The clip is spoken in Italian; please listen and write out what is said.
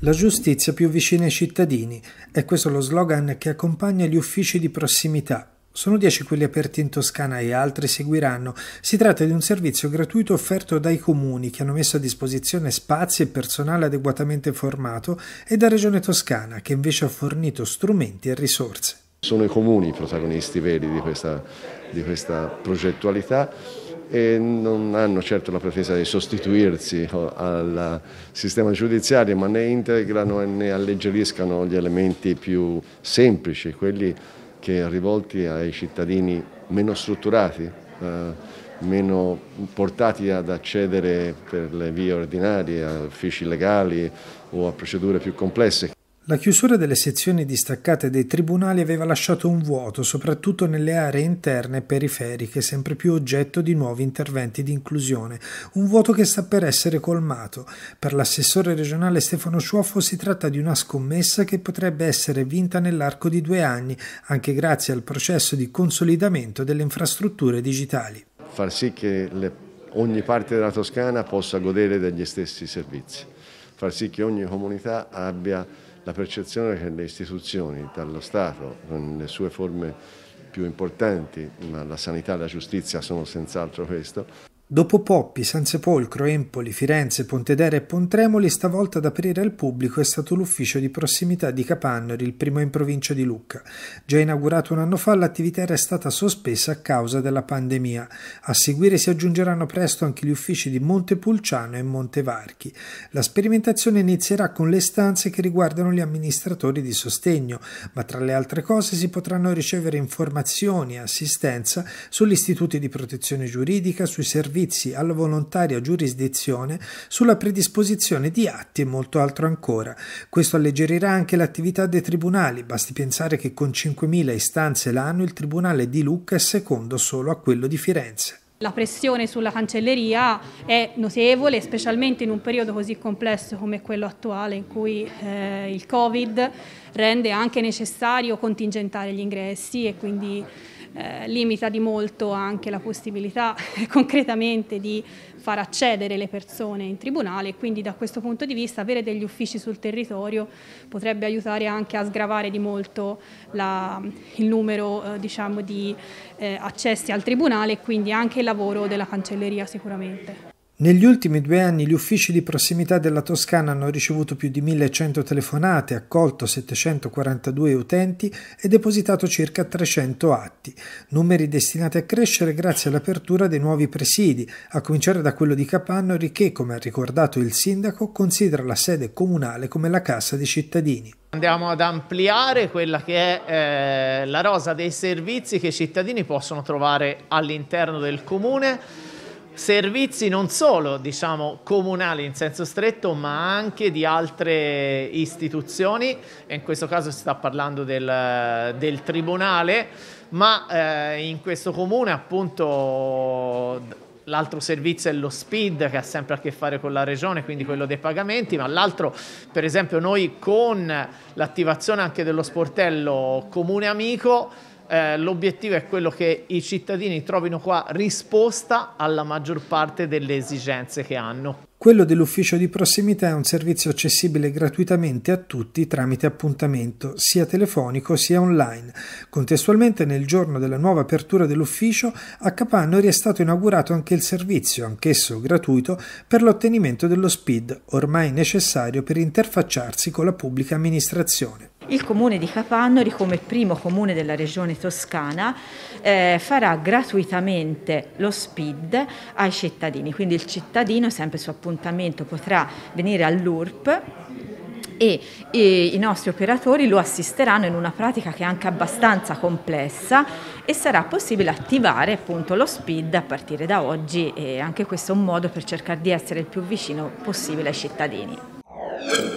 La giustizia più vicina ai cittadini, è questo lo slogan che accompagna gli uffici di prossimità. Sono dieci quelli aperti in Toscana e altri seguiranno. Si tratta di un servizio gratuito offerto dai comuni che hanno messo a disposizione spazi e personale adeguatamente formato e da Regione Toscana che invece ha fornito strumenti e risorse. Sono i comuni i protagonisti veri di questa, di questa progettualità e non hanno certo la pretesa di sostituirsi al sistema giudiziario, ma ne integrano e ne alleggeriscano gli elementi più semplici, quelli che rivolti ai cittadini meno strutturati, eh, meno portati ad accedere per le vie ordinarie a uffici legali o a procedure più complesse. La chiusura delle sezioni distaccate dei tribunali aveva lasciato un vuoto, soprattutto nelle aree interne e periferiche, sempre più oggetto di nuovi interventi di inclusione, un vuoto che sta per essere colmato. Per l'assessore regionale Stefano Sciuoffo si tratta di una scommessa che potrebbe essere vinta nell'arco di due anni, anche grazie al processo di consolidamento delle infrastrutture digitali. Far sì che le, ogni parte della Toscana possa godere degli stessi servizi, far sì che ogni comunità abbia la percezione che le istituzioni, dallo Stato, con le sue forme più importanti, ma la sanità e la giustizia sono senz'altro questo, Dopo Poppi, San Sepolcro, Empoli, Firenze, Pontedera e Pontremoli, stavolta ad aprire al pubblico è stato l'ufficio di prossimità di Capannori, il primo in provincia di Lucca. Già inaugurato un anno fa, l'attività era stata sospesa a causa della pandemia. A seguire si aggiungeranno presto anche gli uffici di Montepulciano e Montevarchi. La sperimentazione inizierà con le stanze che riguardano gli amministratori di sostegno, ma tra le altre cose si potranno ricevere informazioni e assistenza sugli istituti di protezione giuridica, sui servizi servizi alla volontaria giurisdizione sulla predisposizione di atti e molto altro ancora. Questo alleggerirà anche l'attività dei tribunali, basti pensare che con 5.000 istanze l'anno il Tribunale di Lucca è secondo solo a quello di Firenze. La pressione sulla cancelleria è notevole, specialmente in un periodo così complesso come quello attuale in cui eh, il Covid rende anche necessario contingentare gli ingressi e quindi eh, limita di molto anche la possibilità concretamente di far accedere le persone in tribunale e quindi da questo punto di vista avere degli uffici sul territorio potrebbe aiutare anche a sgravare di molto la, il numero eh, diciamo, di eh, accessi al tribunale e quindi anche il lavoro della cancelleria sicuramente. Negli ultimi due anni gli uffici di prossimità della Toscana hanno ricevuto più di 1100 telefonate, accolto 742 utenti e depositato circa 300 atti, numeri destinati a crescere grazie all'apertura dei nuovi presidi, a cominciare da quello di Capannori che, come ha ricordato il sindaco, considera la sede comunale come la cassa dei cittadini. Andiamo ad ampliare quella che è eh, la rosa dei servizi che i cittadini possono trovare all'interno del comune servizi non solo diciamo, comunali in senso stretto ma anche di altre istituzioni e in questo caso si sta parlando del, del tribunale ma eh, in questo comune appunto L'altro servizio è lo SPID che ha sempre a che fare con la regione, quindi quello dei pagamenti, ma l'altro per esempio noi con l'attivazione anche dello sportello Comune Amico eh, l'obiettivo è quello che i cittadini trovino qua risposta alla maggior parte delle esigenze che hanno. Quello dell'ufficio di prossimità è un servizio accessibile gratuitamente a tutti tramite appuntamento, sia telefonico sia online. Contestualmente nel giorno della nuova apertura dell'ufficio a Capannori è stato inaugurato anche il servizio, anch'esso gratuito, per l'ottenimento dello SPID, ormai necessario per interfacciarsi con la pubblica amministrazione. Il comune di Capannori, come primo comune della regione toscana, eh, farà gratuitamente lo SPID ai cittadini, quindi il cittadino sempre su appuntamento potrà venire all'URP e, e, i nostri operatori lo assisteranno in una pratica che è anche abbastanza complessa e sarà possibile attivare appunto lo SPID a partire da oggi e anche questo è un modo per cercare di essere il più vicino possibile ai cittadini.